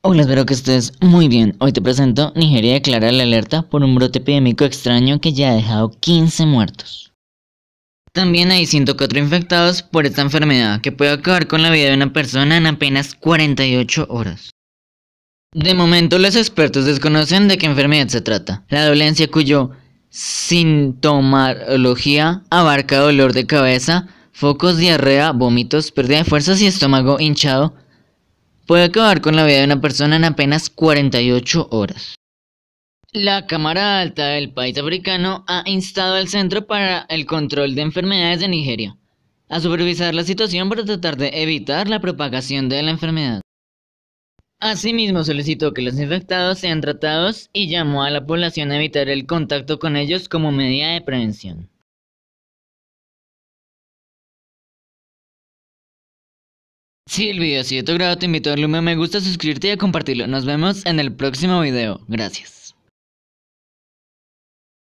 Hola, espero que estés muy bien. Hoy te presento, Nigeria declara la alerta por un brote epidémico extraño que ya ha dejado 15 muertos. También hay 104 infectados por esta enfermedad que puede acabar con la vida de una persona en apenas 48 horas. De momento los expertos desconocen de qué enfermedad se trata. La dolencia cuyo sintomatología abarca dolor de cabeza, focos, diarrea, vómitos, pérdida de fuerzas y estómago hinchado, puede acabar con la vida de una persona en apenas 48 horas. La Cámara Alta del país africano ha instado al Centro para el Control de Enfermedades de Nigeria a supervisar la situación para tratar de evitar la propagación de la enfermedad. Asimismo, solicitó que los infectados sean tratados y llamó a la población a evitar el contacto con ellos como medida de prevención. Si el video si te grabado, te invito a darle un me gusta, suscribirte y a compartirlo. Nos vemos en el próximo video. Gracias.